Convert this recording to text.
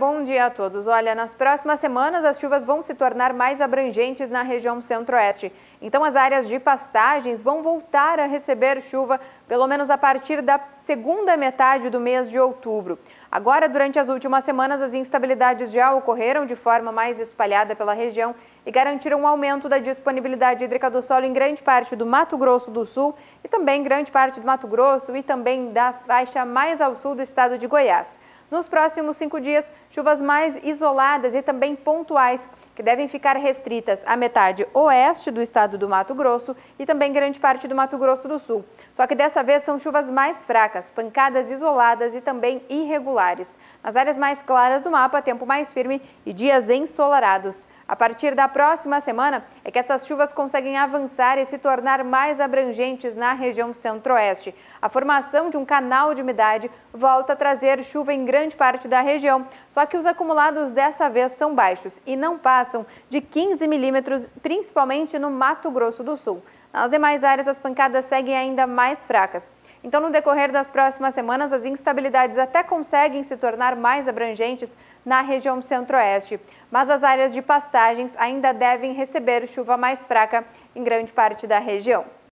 Bom dia a todos. Olha, nas próximas semanas as chuvas vão se tornar mais abrangentes na região centro-oeste. Então as áreas de pastagens vão voltar a receber chuva pelo menos a partir da segunda metade do mês de outubro. Agora, durante as últimas semanas, as instabilidades já ocorreram de forma mais espalhada pela região e garantiram um aumento da disponibilidade hídrica do solo em grande parte do Mato Grosso do Sul e também grande parte do Mato Grosso e também da faixa mais ao sul do estado de Goiás. Nos próximos cinco dias, chuvas mais isoladas e também pontuais, que devem ficar restritas à metade oeste do estado do Mato Grosso e também grande parte do Mato Grosso do Sul. Só que dessa Dessa vez são chuvas mais fracas, pancadas isoladas e também irregulares. Nas áreas mais claras do mapa, tempo mais firme e dias ensolarados. A partir da próxima semana é que essas chuvas conseguem avançar e se tornar mais abrangentes na região centro-oeste. A formação de um canal de umidade volta a trazer chuva em grande parte da região, só que os acumulados dessa vez são baixos e não passam de 15 milímetros, principalmente no Mato Grosso do Sul. Nas demais áreas, as pancadas seguem ainda mais fracas. Então, no decorrer das próximas semanas, as instabilidades até conseguem se tornar mais abrangentes na região centro-oeste, mas as áreas de pastagens ainda devem receber chuva mais fraca em grande parte da região.